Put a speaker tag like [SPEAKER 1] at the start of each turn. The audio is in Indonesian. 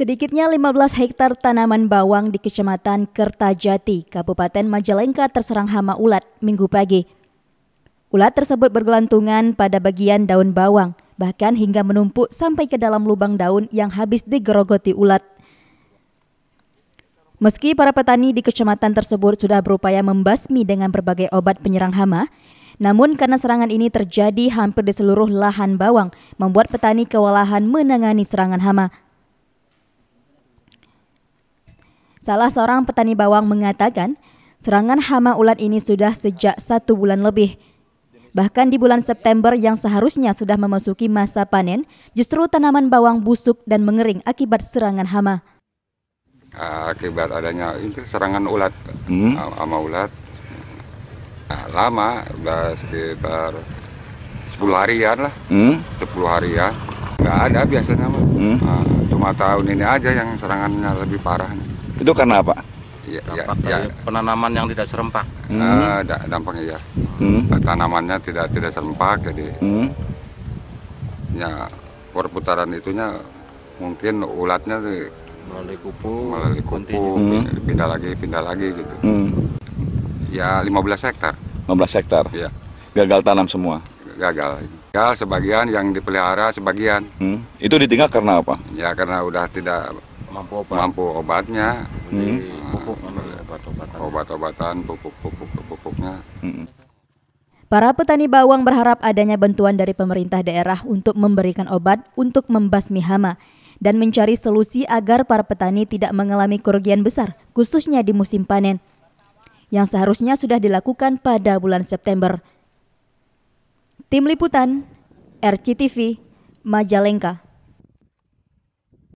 [SPEAKER 1] Sedikitnya 15 hektar tanaman bawang di Kecamatan Kertajati, Kabupaten Majalengka terserang hama ulat minggu pagi. Ulat tersebut bergelantungan pada bagian daun bawang, bahkan hingga menumpuk sampai ke dalam lubang daun yang habis digerogoti ulat. Meski para petani di kecamatan tersebut sudah berupaya membasmi dengan berbagai obat penyerang hama, namun karena serangan ini terjadi hampir di seluruh lahan bawang, membuat petani kewalahan menangani serangan hama. Salah seorang petani bawang mengatakan, serangan hama ulat ini sudah sejak satu bulan lebih. Bahkan di bulan September yang seharusnya sudah memasuki masa panen, justru tanaman bawang busuk dan mengering akibat serangan hama.
[SPEAKER 2] Ah, akibat adanya itu serangan ulat, hmm? Ah, hama ulat, nah, lama, udah sekitar 10 harian lah, hmm? 10 ya. Nggak ada biasanya, Hmm? Nah, cuma tahun ini aja yang serangannya lebih parah. Nih. Itu karena apa? Ya, ya, ya. penanaman yang tidak serempak. Hmm. Ah, dampaknya ya. Hmm. Tanamannya tidak tidak serempak jadi. Hmm. Ya perputaran itunya mungkin ulatnya melalui kupu, melalui kupu, hmm. pindah lagi, pindah lagi gitu. Hmm. Ya 15 hektar. 15 hektar. Ya. Gagal tanam semua. Gagal. Gagal ya, sebagian yang dipelihara sebagian. Hmm. Itu ditinggal karena apa? Ya karena udah tidak mampu obat mampu obatnya hmm. pupuk ya, obat-obatan pupuk-pupuk pupuknya hmm.
[SPEAKER 1] Para petani bawang berharap adanya bantuan dari pemerintah daerah untuk memberikan obat untuk membasmi hama dan mencari solusi agar para petani tidak mengalami kerugian besar, khususnya di musim panen, yang seharusnya sudah dilakukan pada bulan September. Tim Liputan, RCTV, Majalengka.